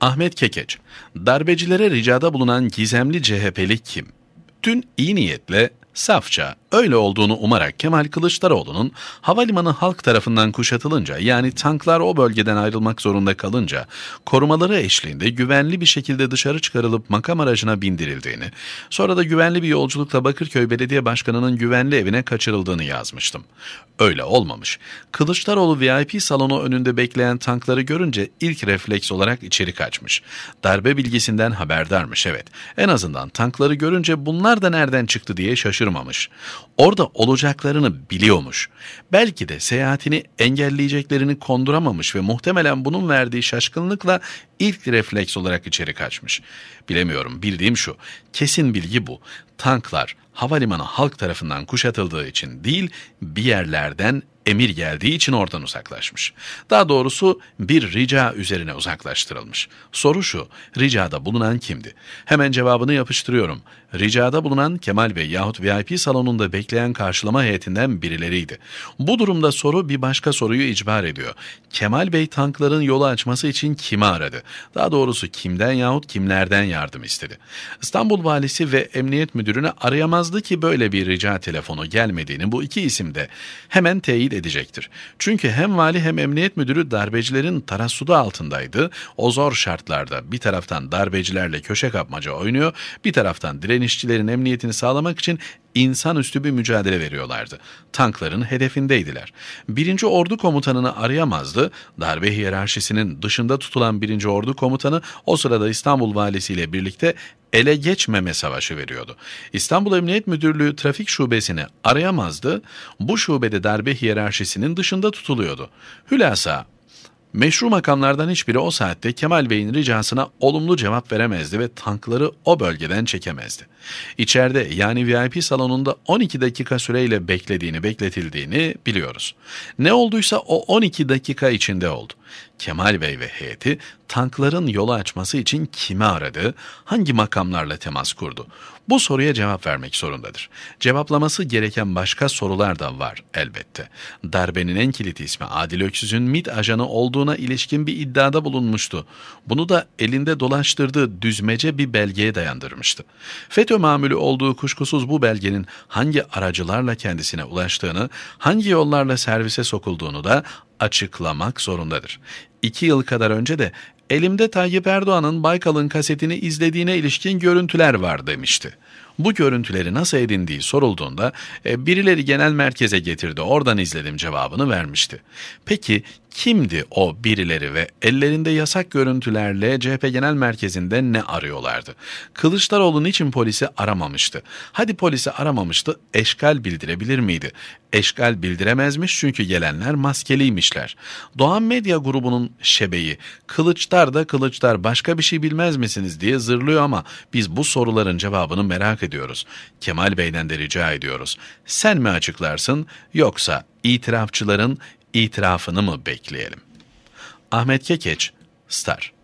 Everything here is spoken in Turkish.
Ahmet Kekeç, darbecilere ricada bulunan gizemli CHP'li kim? Tüm iyi niyetle, safça, Öyle olduğunu umarak Kemal Kılıçdaroğlu'nun havalimanı halk tarafından kuşatılınca yani tanklar o bölgeden ayrılmak zorunda kalınca korumaları eşliğinde güvenli bir şekilde dışarı çıkarılıp makam aracına bindirildiğini, sonra da güvenli bir yolculukla Bakırköy Belediye Başkanı'nın güvenli evine kaçırıldığını yazmıştım. Öyle olmamış. Kılıçdaroğlu VIP salonu önünde bekleyen tankları görünce ilk refleks olarak içeri kaçmış. Darbe bilgisinden haberdarmış evet. En azından tankları görünce bunlar da nereden çıktı diye şaşırmamış. Orada olacaklarını biliyormuş. Belki de seyahatini engelleyeceklerini konduramamış ve muhtemelen bunun verdiği şaşkınlıkla ilk refleks olarak içeri kaçmış. Bilemiyorum bildiğim şu kesin bilgi bu tanklar havalimanı halk tarafından kuşatıldığı için değil bir yerlerden emir geldiği için oradan uzaklaşmış. Daha doğrusu bir rica üzerine uzaklaştırılmış. Soru şu, ricada bulunan kimdi? Hemen cevabını yapıştırıyorum. Ricada bulunan Kemal Bey yahut VIP salonunda bekleyen karşılama heyetinden birileriydi. Bu durumda soru bir başka soruyu icbar ediyor. Kemal Bey tankların yolu açması için kimi aradı? Daha doğrusu kimden yahut kimlerden yardım istedi. İstanbul valisi ve emniyet müdürünü arayamazdı ki böyle bir rica telefonu gelmediğini bu iki isim de hemen teyit edecektir. Çünkü hem vali hem emniyet müdürü darbecilerin tarassudu altındaydı. O zor şartlarda bir taraftan darbecilerle köşe kapmaca oynuyor, bir taraftan direnişçilerin emniyetini sağlamak için insanüstü bir mücadele veriyorlardı. Tankların hedefindeydiler. Birinci Ordu komutanını arayamazdı. Darbe hiyerarşisinin dışında tutulan Birinci Ordu komutanı o sırada İstanbul valisi ile birlikte ele geçmeme savaşı veriyordu. İstanbul Emniyet Müdürlüğü trafik şubesini arayamazdı. Bu şubede darbe hiyerarşisinin dışında tutuluyordu. Hülasa Meşru makamlardan hiçbiri o saatte Kemal Bey'in ricasına olumlu cevap veremezdi ve tankları o bölgeden çekemezdi. İçeride yani VIP salonunda 12 dakika süreyle beklediğini bekletildiğini biliyoruz. Ne olduysa o 12 dakika içinde oldu. Kemal Bey ve heyeti tankların yolu açması için kimi aradı, hangi makamlarla temas kurdu? Bu soruya cevap vermek zorundadır. Cevaplaması gereken başka sorular da var elbette. Darbenin en kilit ismi Adil Öksüz'ün MIT ajanı olduğuna ilişkin bir iddiada bulunmuştu. Bunu da elinde dolaştırdığı düzmece bir belgeye dayandırmıştı. FETÖ mamülü olduğu kuşkusuz bu belgenin hangi aracılarla kendisine ulaştığını, hangi yollarla servise sokulduğunu da açıklamak zorundadır. İki yıl kadar önce de elimde Tayyip Erdoğan'ın Baykal'ın kasetini izlediğine ilişkin görüntüler var demişti. Bu görüntüleri nasıl edindiği sorulduğunda e, birileri genel merkeze getirdi oradan izledim cevabını vermişti. Peki Kimdi o birileri ve ellerinde yasak görüntülerle CHP Genel Merkezi'nde ne arıyorlardı? Kılıçdaroğlu için polisi aramamıştı? Hadi polisi aramamıştı, eşkal bildirebilir miydi? Eşkal bildiremezmiş çünkü gelenler maskeliymişler. Doğan Medya grubunun şebeyi, Kılıçdar da Kılıçdar başka bir şey bilmez misiniz diye zırlıyor ama biz bu soruların cevabını merak ediyoruz. Kemal Bey'den de rica ediyoruz. Sen mi açıklarsın yoksa itirafçıların itirafını mı bekleyelim? Ahmet Kekeç, Star